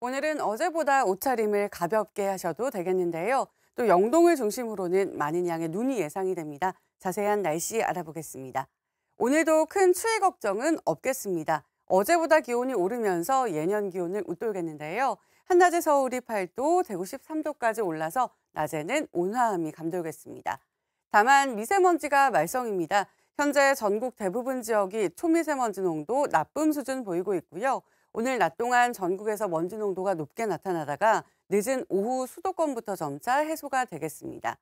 오늘은 어제보다 옷차림을 가볍게 하셔도 되겠는데요. 또 영동을 중심으로는 많은 양의 눈이 예상이 됩니다. 자세한 날씨 알아보겠습니다. 오늘도 큰 추위 걱정은 없겠습니다. 어제보다 기온이 오르면서 예년 기온을 웃돌겠는데요. 한낮에 서울이 8도, 대구 13도까지 올라서 낮에는 온화함이 감돌겠습니다. 다만 미세먼지가 말썽입니다. 현재 전국 대부분 지역이 초미세먼지 농도 나쁨 수준 보이고 있고요. 오늘 낮 동안 전국에서 먼지 농도가 높게 나타나다가 늦은 오후 수도권부터 점차 해소가 되겠습니다.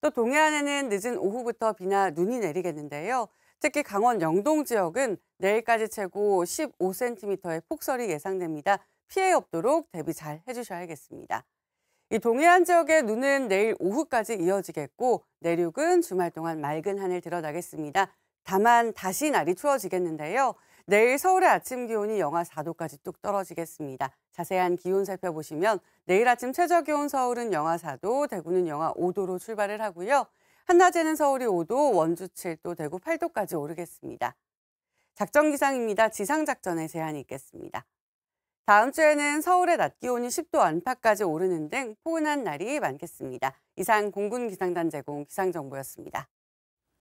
또 동해안에는 늦은 오후부터 비나 눈이 내리겠는데요. 특히 강원 영동 지역은 내일까지 최고 15cm의 폭설이 예상됩니다. 피해 없도록 대비 잘 해주셔야겠습니다. 이 동해안 지역의 눈은 내일 오후까지 이어지겠고 내륙은 주말 동안 맑은 하늘 드러나겠습니다. 다만 다시 날이 추워지겠는데요. 내일 서울의 아침 기온이 영하 4도까지 뚝 떨어지겠습니다. 자세한 기온 살펴보시면 내일 아침 최저 기온 서울은 영하 4도, 대구는 영하 5도로 출발을 하고요. 한낮에는 서울이 5도, 원주 7도, 대구 8도까지 오르겠습니다. 작전 기상입니다. 지상 작전에 제한이 있겠습니다. 다음 주에는 서울의 낮 기온이 10도 안팎까지 오르는 등 포근한 날이 많겠습니다. 이상 공군 기상단 제공 기상 정보였습니다.